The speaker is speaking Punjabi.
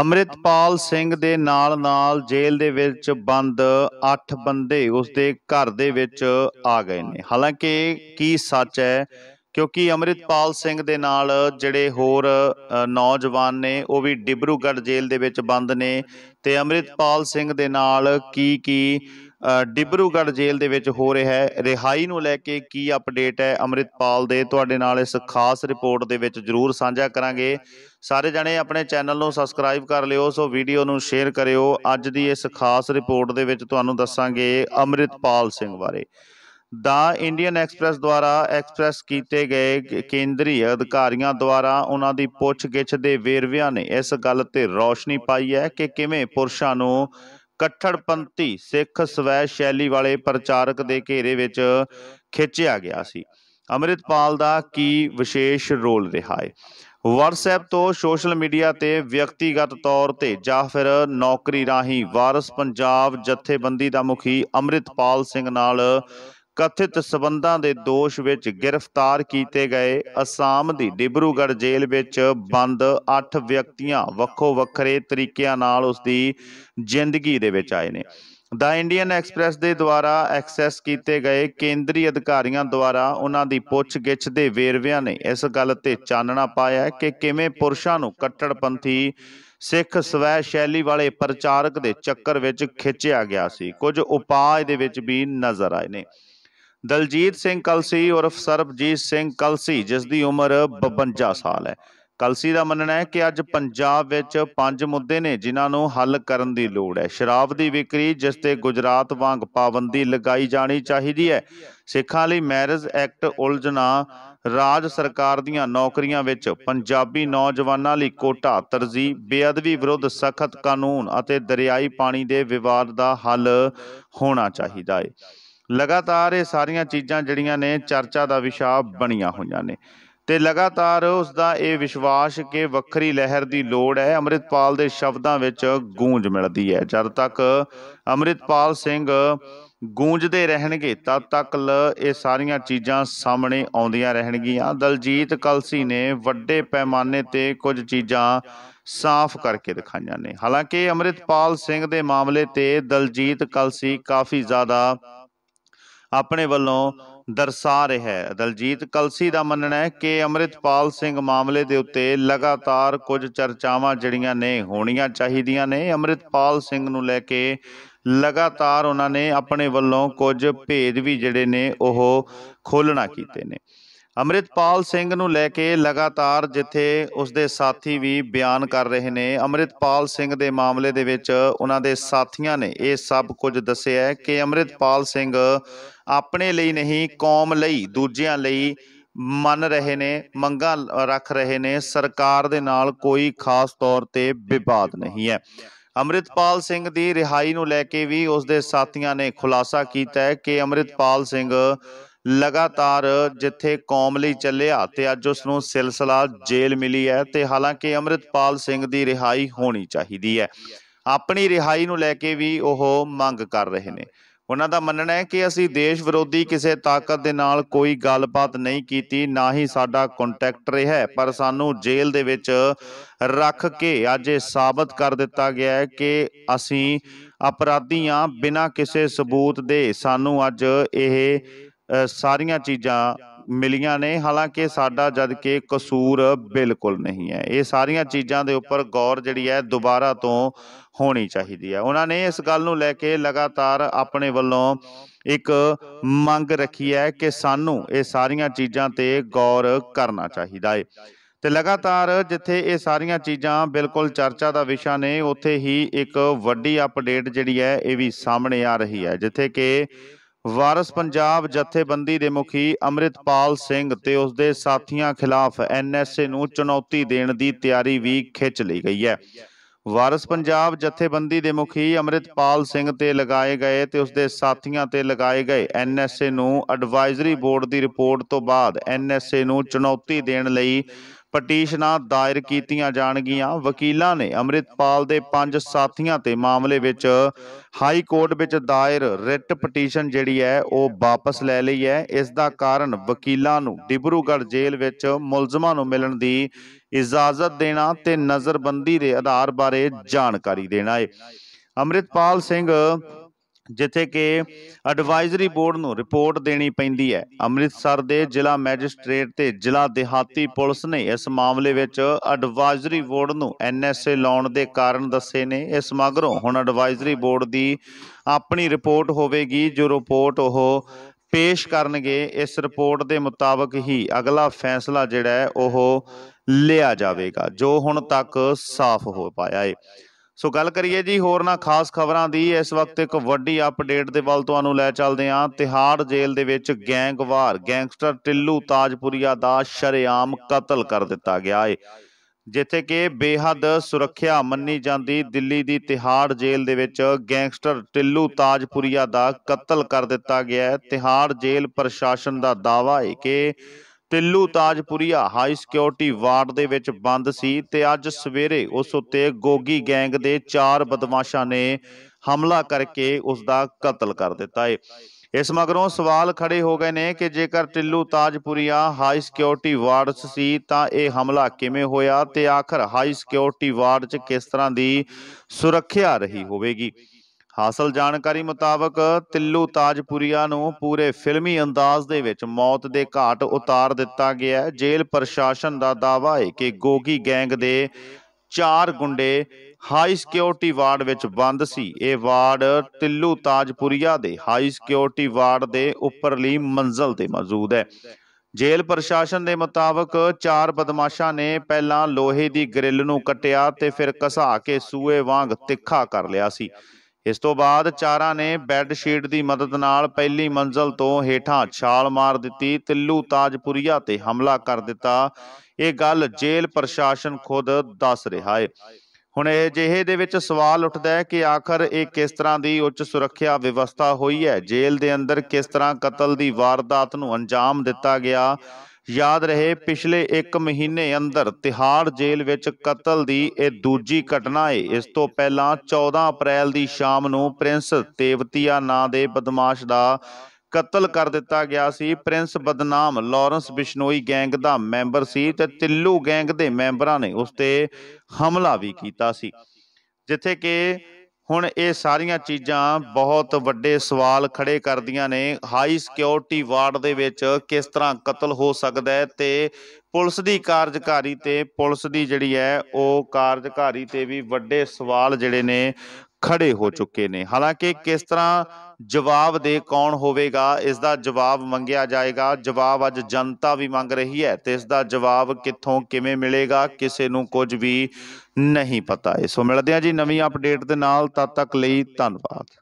ਅਮਰਿਤਪਾਲ ਸਿੰਘ ਦੇ ਨਾਲ-ਨਾਲ ਜੇਲ੍ਹ ਦੇ ਵਿੱਚ ਬੰਦ 8 ਬੰਦੇ ਉਸ ਦੇ ਘਰ ਦੇ ਵਿੱਚ ਆ ਗਏ ਨੇ ਹਾਲਾਂਕਿ ਕੀ ਸੱਚ ਹੈ ਕਿਉਂਕਿ ਅਮਰਿਤਪਾਲ ਸਿੰਘ ਦੇ ਨਾਲ ਜਿਹੜੇ ਹੋਰ ਨੌਜਵਾਨ ਨੇ ਉਹ ਵੀ ਡਿਬਰੂਗੜ੍ਹ ਜੇਲ੍ਹ ਦੇ ਵਿੱਚ ਬੰਦ ਨੇ ਤੇ ਅਮਰਿਤਪਾਲ ਸਿੰਘ ਦੇ ਨਾਲ ਕੀ ਕੀ ਡਿਬਰੂਗੜ ਜੇਲ੍ਹ ਦੇ ਵਿੱਚ ਹੋ ਰਿਹਾ ਹੈ ਰਿਹਾਈ ਨੂੰ ਲੈ ਕੇ ਕੀ ਅਪਡੇਟ ਹੈ ਅਮਰਿਤਪਾਲ ਦੇ ਤੁਹਾਡੇ ਨਾਲ ਇਸ ਖਾਸ ਰਿਪੋਰਟ ਦੇ ਵਿੱਚ ਜ਼ਰੂਰ ਸਾਂਝਾ ਕਰਾਂਗੇ ਸਾਰੇ ਜਣੇ ਆਪਣੇ ਚੈਨਲ ਨੂੰ ਸਬਸਕ੍ਰਾਈਬ ਕਰ ਲਿਓ ਸੋ ਵੀਡੀਓ ਨੂੰ ਸ਼ੇਅਰ ਕਰਿਓ ਅੱਜ ਦੀ ਇਸ ਖਾਸ ਰਿਪੋਰਟ ਦੇ ਵਿੱਚ ਤੁਹਾਨੂੰ ਦੱਸਾਂਗੇ ਅਮਰਿਤਪਾਲ ਸਿੰਘ ਬਾਰੇ ਦਾ ਇੰਡੀਅਨ ਐਕਸਪ੍ਰੈਸ ਦੁਆਰਾ ਐਕਸਪ੍ਰੈਸ ਕੀਤੇ ਗਏ ਕੇਂਦਰੀ ਅਧਿਕਾਰੀਆਂ ਦੁਆਰਾ ਉਹਨਾਂ ਦੀ ਪੁੱਛਗਿੱਛ ਦੇ ਵੇਰਵਿਆਂ ਨੇ ਇਸ ਗੱਲ ਤੇ ਰੌਸ਼ਨੀ ਪਾਈ ਹੈ ਕਿ ਕਿਵੇਂ ਪੁਰਸ਼ਾਂ ਨੂੰ ਕੱਠੜਪੰਥੀ ਸਿੱਖ ਸਵੈ ਸ਼ੈਲੀ ਵਾਲੇ ਪ੍ਰਚਾਰਕ ਦੇ ਘੇਰੇ ਵਿੱਚ ਖਿੱਚਿਆ ਗਿਆ ਸੀ ਅਮਰਿਤਪਾਲ ਦਾ ਕੀ ਵਿਸ਼ੇਸ਼ ਰੋਲ ਰਿਹਾ ਹੈ WhatsApp ਤੋਂ ਸੋਸ਼ਲ ਮੀਡੀਆ ਤੇ ਵਿਅਕਤੀਗਤ ਤੌਰ ਤੇ ਜਾਂ ਫਿਰ ਨੌਕਰੀ ਰਾਹੀਂ ਵਾਰਸ ਪੰਜਾਬ ਜਥੇਬੰਦੀ ਦਾ ਮੁਖੀ ਅਮਰਿਤਪਾਲ ਸਿੰਘ ਨਾਲ ਕਥਿਤ ਸਬੰਧਾਂ ਦੇ ਦੋਸ਼ ਵਿੱਚ ਗ੍ਰਿਫਤਾਰ ਕੀਤੇ ਗਏ ਅਸਾਮ ਦੀ ਡਿਬਰੂਗੜ੍ਹ ਜੇਲ੍ਹ ਵਿੱਚ ਬੰਦ 8 ਵਿਅਕਤੀਆਂ ਵੱਖੋ ਵੱਖਰੇ ਤਰੀਕਿਆਂ ਨਾਲ ਉਸ ਦੀ ਜ਼ਿੰਦਗੀ ਦੇ ਵਿੱਚ ਆਏ ਨੇ ਦਾ ਇੰਡੀਅਨ ਐਕਸਪ੍ਰੈਸ ਦੇ ਦੁਆਰਾ ਐਕਸੈਸ ਕੀਤੇ ਗਏ ਕੇਂਦਰੀ ਅਧਿਕਾਰੀਆਂ ਦੁਆਰਾ ਉਹਨਾਂ ਦੀ ਪੁੱਛਗਿੱਛ ਦੇ ਵੇਰਵਿਆਂ ਨੇ ਇਸ ਗੱਲ ਤੇ ਚਾਨਣਾ ਪਾਇਆ ਕਿ ਕਿਵੇਂ ਪੁਰਸ਼ਾਂ ਨੂੰ ਕੱਟੜਪੰਥੀ ਸਿੱਖ ਸਵੈ ਸ਼ੈਲੀ ਵਾਲੇ ਪ੍ਰਚਾਰਕ ਦੇ ਚੱਕਰ ਵਿੱਚ ਖਿੱਚਿਆ ਗਿਆ ਸੀ ਕੁਝ ਉਪਾਅ ਦੇ ਵਿੱਚ ਵੀ ਨਜ਼ਰ ਆਏ ਨੇ ਦਲਜੀਤ ਸਿੰਘ ਕਲਸੀ ਉਰਫ ਸਰਬਜੀਤ ਸਿੰਘ ਕਲਸੀ ਜਿਸ ਦੀ ਉਮਰ 52 ਸਾਲ ਹੈ ਕਲਸੀ ਦਾ ਮੰਨਣਾ ਹੈ ਕਿ ਅੱਜ ਪੰਜਾਬ ਵਿੱਚ ਪੰਜ ਮੁੱਦੇ ਨੇ ਜਿਨ੍ਹਾਂ ਨੂੰ ਹੱਲ ਕਰਨ ਦੀ ਲੋੜ ਹੈ ਸ਼ਰਾਬ ਦੀ ਵਿਕਰੀ ਜਿਸ ਤੇ ਗੁਜਰਾਤ ਵਾਂਗ ਪਾਬੰਦੀ ਲਗਾਈ ਜਾਣੀ ਚਾਹੀਦੀ ਹੈ ਸਿੱਖਾਂ ਲਈ ਮੈਰਿਜ ਐਕਟ ਉਲਝਣਾ ਰਾਜ ਸਰਕਾਰ ਦੀਆਂ ਨੌਕਰੀਆਂ ਵਿੱਚ ਪੰਜਾਬੀ ਨੌਜਵਾਨਾਂ ਲਈ ਕੋਟਾ ਤਰਜੀਹ ਬੇਅਦਬੀ ਵਿਰੁੱਧ ਸਖਤ ਕਾਨੂੰਨ ਅਤੇ ਦਰਿਆਈ ਪਾਣੀ ਦੇ ਵਿਵਾਦ ਦਾ ਹੱਲ ਹੋਣਾ ਚਾਹੀਦਾ ਹੈ ਲਗਾਤਾਰ ਇਹ ਸਾਰੀਆਂ ਚੀਜ਼ਾਂ ਜਿਹੜੀਆਂ ਨੇ ਚਰਚਾ ਦਾ ਵਿਸ਼ਾ ਬਣੀਆਂ ਹੋਈਆਂ ਨੇ ਤੇ ਲਗਾਤਾਰ ਉਸ ਦਾ ਇਹ ਵਿਸ਼ਵਾਸ ਕਿ ਵੱਖਰੀ ਲਹਿਰ ਦੀ ਲੋੜ ਹੈ ਅਮਰਿਤਪਾਲ ਦੇ ਸ਼ਬਦਾਂ ਵਿੱਚ ਗੂੰਜ ਮਿਲਦੀ ਹੈ ਜਦ ਤੱਕ ਅਮਰਿਤਪਾਲ ਸਿੰਘ ਗੂੰਜਦੇ ਰਹਿਣਗੇ ਤਦ ਤੱਕ ਇਹ ਸਾਰੀਆਂ ਚੀਜ਼ਾਂ ਸਾਹਮਣੇ ਆਉਂਦੀਆਂ ਰਹਿਣਗੀਆਂ ਦਲਜੀਤ ਕਲਸੀ ਨੇ ਵੱਡੇ ਪੈਮਾਨੇ ਤੇ ਕੁਝ ਚੀਜ਼ਾਂ ਸਾਫ਼ ਕਰਕੇ ਦਿਖਾਈਆਂ ਨੇ ਹਾਲਾਂਕਿ ਅਮਰਿਤਪਾਲ ਸਿੰਘ ਦੇ ਮਾਮਲੇ ਤੇ ਦਲਜੀਤ ਕਲਸੀ ਕਾਫੀ ਜ਼ਿਆਦਾ ਆਪਣੇ ਵੱਲੋਂ ਦਰਸਾ ਰਿਹਾ ਹੈ ਦਲਜੀਤ ਕਲਸੀ ਦਾ ਮੰਨਣਾ ਹੈ ਕਿ ਅਮਰਿਤਪਾਲ ਸਿੰਘ ਮਾਮਲੇ ਦੇ ਉੱਤੇ ਲਗਾਤਾਰ ਕੁਝ ਚਰਚਾਵਾਂ ਜਿਹੜੀਆਂ ਨੇ ਹੋਣੀਆਂ ਚਾਹੀਦੀਆਂ ਨੇ ਅਮਰਿਤਪਾਲ ਸਿੰਘ ਨੂੰ ਲੈ ਕੇ ਲਗਾਤਾਰ ਉਹਨਾਂ ਨੇ ਆਪਣੇ ਵੱਲੋਂ ਕੁਝ ਭੇਦ ਵੀ ਜਿਹੜੇ ਨੇ ਉਹ ਖੋਲਣਾ ਕੀਤੇ ਨੇ ਅਮਰਿਤਪਾਲ ਸਿੰਘ ਨੂੰ ਲੈ ਕੇ ਲਗਾਤਾਰ ਜਿੱਥੇ ਉਸ ਦੇ ਸਾਥੀ ਵੀ ਬਿਆਨ ਕਰ ਰਹੇ ਨੇ ਅਮਰਿਤਪਾਲ ਸਿੰਘ ਦੇ ਮਾਮਲੇ ਦੇ ਵਿੱਚ ਉਹਨਾਂ ਦੇ ਸਾਥੀਆਂ ਨੇ ਇਹ ਸਭ ਕੁਝ ਦੱਸਿਆ ਹੈ ਕਿ ਅਮਰਿਤਪਾਲ ਸਿੰਘ ਆਪਣੇ ਲਈ ਨਹੀਂ ਕੌਮ ਲਈ ਦੂਜਿਆਂ ਲਈ ਮੰਨ ਰਹੇ ਨੇ ਮੰਗਾਂ ਰੱਖ ਰਹੇ ਨੇ ਸਰਕਾਰ ਦੇ ਨਾਲ ਕੋਈ ਖਾਸ ਤੌਰ ਤੇ ਵਿਵਾਦ ਨਹੀਂ ਹੈ ਅਮਰਿਤਪਾਲ ਸਿੰਘ ਦੀ ਰਿਹਾਈ ਨੂੰ ਲੈ ਕੇ ਵੀ ਉਸ ਦੇ ਸਾਥੀਆਂ ਨੇ ਖੁਲਾਸਾ ਕੀਤਾ ਹੈ ਕਿ ਅਮਰਿਤਪਾਲ ਸਿੰਘ ਲਗਾਤਾਰ ਜਿੱਥੇ ਕੌਮ ਲਈ ਚੱਲਿਆ ਤੇ ਅੱਜ ਉਸ ਨੂੰ ਸਿਲਸਿਲਾ ਜੇਲ੍ਹ ਮਿਲੀ ਹੈ ਤੇ ਹਾਲਾਂਕਿ ਅਮਰਿਤਪਾਲ ਸਿੰਘ ਦੀ ਰਿਹਾਈ ਹੋਣੀ ਚਾਹੀਦੀ ਹੈ ਆਪਣੀ ਰਿਹਾਈ ਨੂੰ ਲੈ ਕੇ ਵੀ ਉਹ ਮੰਗ ਕਰ ਰਹੇ ਨੇ ਉਹਨਾਂ ਦਾ ਮੰਨਣਾ ਹੈ ਕਿ ਅਸੀਂ ਦੇਸ਼ ਵਿਰੋਧੀ ਕਿਸੇ ਤਾਕਤ ਦੇ ਨਾਲ ਕੋਈ ਗੱਲਬਾਤ ਨਹੀਂ ਕੀਤੀ ਨਾ ਹੀ ਸਾਡਾ ਕੰਟੈਕਟ ਰਿਹਾ ਪਰ ਸਾਨੂੰ ਜੇਲ੍ਹ ਦੇ ਵਿੱਚ ਰੱਖ ਕੇ ਅੱਜ ਇਹ ਸਾਬਤ ਕਰ ਦਿੱਤਾ ਗਿਆ ਹੈ ਕਿ ਅਸੀਂ ਅਪਰਾਧੀਆਂ ਬਿਨਾਂ ਕਿਸੇ ਸਬੂਤ ਦੇ ਸਾਨੂੰ ਅੱਜ ਇਹ ਸਾਰੀਆਂ ਚੀਜ਼ਾਂ ਮਿਲੀਆਂ ਨੇ ਹਾਲਾਂਕਿ ਸਾਡਾ ਜਦ ਕਿ ਕਸੂਰ ਬਿਲਕੁਲ ਨਹੀਂ ਹੈ ਇਹ ਸਾਰੀਆਂ ਚੀਜ਼ਾਂ ਦੇ ਉੱਪਰ ਗੌਰ ਜਿਹੜੀ ਹੈ ਦੁਬਾਰਾ ਤੋਂ ਹੋਣੀ ਚਾਹੀਦੀ ਹੈ ਉਹਨਾਂ ਨੇ ਇਸ ਗੱਲ ਨੂੰ ਲੈ ਕੇ ਲਗਾਤਾਰ ਆਪਣੇ ਵੱਲੋਂ ਇੱਕ ਮੰਗ ਰੱਖੀ ਹੈ ਕਿ ਸਾਨੂੰ ਇਹ ਸਾਰੀਆਂ ਚੀਜ਼ਾਂ ਤੇ ਗੌਰ ਕਰਨਾ ਚਾਹੀਦਾ ਹੈ ਤੇ ਲਗਾਤਾਰ ਜਿੱਥੇ ਇਹ ਸਾਰੀਆਂ ਚੀਜ਼ਾਂ ਬਿਲਕੁਲ ਚਰਚਾ ਦਾ ਵਿਸ਼ਾ ਨੇ ਉੱਥੇ ਹੀ ਇੱਕ ਵੱਡੀ ਅਪਡੇਟ ਜਿਹੜੀ ਹੈ ਇਹ ਵੀ ਸਾਹਮਣੇ ਆ ਰਹੀ ਹੈ ਜਿੱਥੇ ਕਿ ਵਾਰਸ ਪੰਜਾਬ ਜਥੇਬੰਦੀ ਦੇ ਮੁਖੀ ਅਮਰਿਤਪਾਲ ਸਿੰਘ ਤੇ ਉਸ ਦੇ ਸਾਥੀਆਂ ਖਿਲਾਫ ਐਨਐਸਏ ਨੂੰ ਚੁਣੌਤੀ ਦੇਣ ਦੀ ਤਿਆਰੀ ਵੀ ਖਿੱਚ ਲਈ ਗਈ ਹੈ ਵਾਰਸ ਪੰਜਾਬ ਜਥੇਬੰਦੀ ਦੇ ਮੁਖੀ ਅਮਰਿਤਪਾਲ ਸਿੰਘ ਤੇ ਲਗਾਏ ਗਏ ਤੇ ਉਸ ਦੇ ਸਾਥੀਆਂ ਤੇ ਲਗਾਏ ਗਏ ਐਨਐਸਏ ਨੂੰ ਐਡਵਾਈਜ਼ਰੀ ਬੋਰਡ ਦੀ ਰਿਪੋਰਟ ਤੋਂ ਬਾਅਦ ਐਨਐਸਏ ਨੂੰ ਚੁਣੌਤੀ ਦੇਣ ਲਈ ਪਟੀਸ਼ਨਾਂ ਦਾਇਰ ਕੀਤੀਆਂ ਜਾਣਗੀਆਂ ਵਕੀਲਾਂ ਨੇ ਅਮਰਿਤਪਾਲ ਦੇ ਪੰਜ ਸਾਥੀਆਂ ਤੇ ਮਾਮਲੇ ਵਿੱਚ ਹਾਈ ਕੋਰਟ ਵਿੱਚ ਦਾਇਰ ਰਿਟ ਪਟੀਸ਼ਨ ਜਿਹੜੀ ਹੈ ਉਹ ਵਾਪਸ ਲੈ ਲਈ ਹੈ ਇਸ ਦਾ ਕਾਰਨ ਵਕੀਲਾਂ ਨੂੰ ਡਿਬਰੂਗੜ੍ਹ ਜੇਲ੍ਹ ਵਿੱਚ ਮੁਲਜ਼ਮਾਂ ਨੂੰ ਮਿਲਣ ਦੀ ਇਜਾਜ਼ਤ ਦੇਣਾ ਤੇ ਨਜ਼ਰਬੰਦੀ ਦੇ ਆਧਾਰ ਬਾਰੇ ਜਾਣਕਾਰੀ ਦੇਣਾ ਹੈ ਅਮਰਿਤਪਾਲ ਸਿੰਘ ਜਿੱਥੇ ਕਿ ਐਡਵਾਈਜ਼ਰੀ ਬੋਰਡ ਨੂੰ ਰਿਪੋਰਟ ਦੇਣੀ ਪੈਂਦੀ ਹੈ ਅੰਮ੍ਰਿਤਸਰ ਦੇ ਜ਼ਿਲ੍ਹਾ ਮੈਜਿਸਟ੍ਰੇਟ ਤੇ ਜ਼ਿਲ੍ਹਾ ਦਿਹਾਤੀ ਪੁਲਿਸ ਨੇ ਇਸ ਮਾਮਲੇ ਵਿੱਚ ਐਡਵਾਈਜ਼ਰੀ ਬੋਰਡ ਨੂੰ ਐਨਐਸਏ ਲਾਉਣ ਦੇ ਕਾਰਨ ਦੱਸੇ ਨੇ ਇਸ ਮਗਰੋਂ ਹੁਣ ਐਡਵਾਈਜ਼ਰੀ ਬੋਰਡ ਦੀ ਆਪਣੀ ਰਿਪੋਰਟ ਹੋਵੇਗੀ ਜੋ ਰਿਪੋਰਟ ਉਹ ਪੇਸ਼ ਕਰਨਗੇ ਇਸ ਰਿਪੋਰਟ ਦੇ ਮੁਤਾਬਕ ਹੀ ਅਗਲਾ ਫੈਸਲਾ ਜਿਹੜਾ ਹੈ ਉਹ ਲਿਆ ਜਾਵੇਗਾ ਜੋ ਹੁਣ ਤੱਕ ਸਾਫ਼ ਹੋ ਪਾਇਆ ਹੈ ਸੋ ਗੱਲ ਕਰੀਏ ਜੀ ਹੋਰ ਨਾ ਖਾਸ ਖਬਰਾਂ ਦੀ ਇਸ ਵਕਤ ਇੱਕ ਵੱਡੀ ਅਪਡੇਟ ਦੇ ਵੱਲ ਤੁਹਾਨੂੰ ਲੈ ਚੱਲਦੇ ਆਂ ਤਿਹਾੜ ਜੇਲ੍ਹ ਦੇ ਵਿੱਚ ਗੈਂਗਵਾਰ ਗੈਂਗਸਟਰ ਟਿੱਲੂ ਤਾਜਪੁਰੀਆ ਦਾ ਸ਼ਰੇਆਮ ਕਤਲ ਕਰ ਦਿੱਤਾ ਗਿਆ ਏ ਜਿੱਥੇ ਕਿ ਬੇਹੱਦ ਸੁਰੱਖਿਆ ਮੰਨੀ ਜਾਂਦੀ ਦਿੱਲੀ ਦੀ ਤਿਹਾੜ ਜੇਲ੍ਹ ਦੇ ਵਿੱਚ ਗੈਂਗਸਟਰ ਟਿੱਲੂ ਤਾਜਪੁਰੀਆ ਦਾ ਕਤਲ ਕਰ ਦਿੱਤਾ ਗਿਆ ਹੈ ਤਿਹਾੜ ਜੇਲ੍ਹ ਪ੍ਰਸ਼ਾਸਨ ਦਾ ਦਾਵਾ ਹੈ ਕਿ Tillu Tajpuriya high security ward ਦੇ ਵਿੱਚ ਬੰਦ ਸੀ ਤੇ ਅੱਜ ਸਵੇਰੇ ਉਸ ਉੱਤੇ ਗੋਗੀ ਗੈਂਗ ਦੇ ਚਾਰ ਬਦਮਾਸ਼ਾਂ ਨੇ ਹਮਲਾ ਕਰਕੇ ਉਸ ਦਾ ਕਤਲ ਕਰ ਦਿੱਤਾ ਹੈ ਇਸ ਮਗਰੋਂ ਸਵਾਲ ਖੜੇ ਹੋ ਗਏ ਨੇ ਕਿ ਜੇਕਰ Tillu Tajpuriya high security ward 'ਚ ਸੀ ਤਾਂ ਇਹ ਹਮਲਾ ਕਿਵੇਂ ਹੋਇਆ ਤੇ ਆਖਰ ਹਾਈ ਸਿਕਿਉਰਿਟੀ ਵਾਰਡ 'ਚ ਕਿਸ ਤਰ੍ਹਾਂ ਦੀ ਸੁਰੱਖਿਆ ਰਹੀ ਹੋਵੇਗੀ ਹਾਸਲ ਜਾਣਕਾਰੀ ਮੁਤਾਬਕ ਤਿੱਲੂ ਤਾਜਪੁਰੀਆ ਨੂੰ ਪੂਰੇ ਫਿਲਮੀ ਅੰਦਾਜ਼ ਦੇ ਵਿੱਚ ਮੌਤ ਦੇ ਘਾਟ ਉਤਾਰ ਦਿੱਤਾ ਗਿਆ ਜੇਲ੍ਹ ਪ੍ਰਸ਼ਾਸਨ ਦਾ ਦਾਵਾ ਹੈ ਕਿ ਗੋਗੀ ਗੈਂਗ ਦੇ ਚਾਰ ਗੁੰਡੇ ਹਾਈ ਸਿਕਿਉਰਿਟੀ ਵਾਰਡ ਵਿੱਚ ਬੰਦ ਸੀ ਇਹ ਵਾਰਡ ਤਿੱਲੂ ਤਾਜਪੁਰੀਆ ਦੇ ਹਾਈ ਸਿਕਿਉਰਿਟੀ ਵਾਰਡ ਦੇ ਉੱਪਰਲੀ ਮੰਜ਼ਲ ਤੇ ਮੌਜੂਦ ਹੈ ਜੇਲ੍ਹ ਪ੍ਰਸ਼ਾਸਨ ਦੇ ਮੁਤਾਬਕ ਚਾਰ ਬਦਮਾਸ਼ਾਂ ਨੇ ਪਹਿਲਾਂ ਲੋਹੇ ਦੀ ਗ੍ਰਿਲ ਨੂੰ ਕੱਟਿਆ ਤੇ ਫਿਰ ਘਸਾ ਕੇ ਸੂਏ ਵਾਂਗ ਤਿੱਖਾ ਕਰ ਲਿਆ ਸੀ ਇਸ ਤੋਂ ਬਾਅਦ ਚਾਰਾਂ ਨੇ ਬੈੱਡ ਸ਼ੀਟ ਦੀ ਮਦਦ ਨਾਲ ਪਹਿਲੀ ਮੰਜ਼ਲ ਤੋਂ ਹੇਠਾਂ ਛਾਲ ਮਾਰ ਦਿੱਤੀ ਤਿੱਲੂ ਤਾਜਪੁਰੀਆ ਤੇ ਹਮਲਾ ਕਰ ਦਿੱਤਾ ਇਹ ਗੱਲ ਜੇਲ੍ਹ ਪ੍ਰਸ਼ਾਸਨ ਖੁਦ ਦੱਸ ਰਿਹਾ ਹੈ ਹੁਣ ਇਹ ਜਿਹੇ ਦੇ ਵਿੱਚ ਸਵਾਲ ਉੱਠਦਾ ਹੈ ਕਿ ਆਖਰ ਇਹ ਕਿਸ ਤਰ੍ਹਾਂ ਦੀ ਉੱਚ ਸੁਰੱਖਿਆ ਵਿਵਸਥਾ ਹੋਈ ਹੈ ਜੇਲ੍ਹ ਦੇ ਅੰਦਰ ਕਿਸ ਤਰ੍ਹਾਂ ਕਤਲ ਦੀ ਵਾਰਦਾਤ ਨੂੰ ਅੰਜਾਮ ਦਿੱਤਾ ਗਿਆ ਯਾਦ ਰਹੇ ਪਿਛਲੇ 1 ਮਹੀਨੇ ਅੰਦਰ ਤਿਹਾੜ ਜੇਲ੍ਹ ਵਿੱਚ ਕਤਲ ਦੀ ਇਹ ਦੂਜੀ ਘਟਨਾ ਹੈ ਇਸ ਤੋਂ ਪਹਿਲਾਂ 14 ਅਪ੍ਰੈਲ ਦੀ ਸ਼ਾਮ ਨੂੰ ਪ੍ਰਿੰਸ ਤੇਵਤੀਆ ਨਾਂ ਦੇ ਬਦਮਾਸ਼ ਦਾ ਕਤਲ ਕਰ ਦਿੱਤਾ ਗਿਆ ਸੀ ਪ੍ਰਿੰਸ ਬਦਨਾਮ ਲਾਰੈਂਸ ਬਿਸ਼ਨੋਈ ਗੈਂਗ ਦਾ ਮੈਂਬਰ ਸੀ ਤੇ ਤਿੱਲੂ ਗੈਂਗ ਦੇ ਮੈਂਬਰਾਂ ਨੇ ਉਸ ਤੇ ਹਮਲਾ ਵੀ ਕੀਤਾ ਸੀ ਜਿੱਥੇ ਕਿ ਹੁਣ ਇਹ ਸਾਰੀਆਂ ਚੀਜ਼ਾਂ ਬਹੁਤ ਵੱਡੇ ਸਵਾਲ ਖੜੇ ਕਰਦੀਆਂ ਨੇ ਹਾਈ ਸਿਕਿਉਰਿਟੀ ਵਾਰਡ ਦੇ ਵਿੱਚ ਕਿਸ ਤਰ੍ਹਾਂ ਕਤਲ ਹੋ ਸਕਦਾ ਹੈ ਤੇ ਪੁਲਿਸ ਦੀ ਕਾਰਜਕਾਰੀ ਤੇ ਪੁਲਿਸ ਦੀ ਜਿਹੜੀ ਹੈ ਉਹ ਕਾਰਜਕਾਰੀ ਤੇ ਵੀ ਵੱਡੇ ਸਵਾਲ ਜਿਹੜੇ ਨੇ ਖੜੇ ਹੋ ਚੁੱਕੇ ਨੇ ਹਾਲਾਂਕਿ ਕਿਸ ਤਰ੍ਹਾਂ ਜਵਾਬ ਦੇ ਕੌਣ ਹੋਵੇਗਾ ਇਸ ਦਾ ਜਵਾਬ ਮੰਗਿਆ ਜਾਏਗਾ ਜਵਾਬ ਅੱਜ ਜਨਤਾ ਵੀ ਮੰਗ ਰਹੀ ਹੈ ਤੇ ਇਸ ਦਾ ਜਵਾਬ ਕਿੱਥੋਂ ਕਿਵੇਂ ਮਿਲੇਗਾ ਕਿਸੇ ਨੂੰ ਕੁਝ ਵੀ ਨਹੀਂ ਪਤਾ ਸੋ ਮਿਲਦੇ ਆ ਜੀ ਨਵੀਂ ਅਪਡੇਟ ਦੇ ਨਾਲ ਤਦ ਤੱਕ ਲਈ ਧੰਨਵਾਦ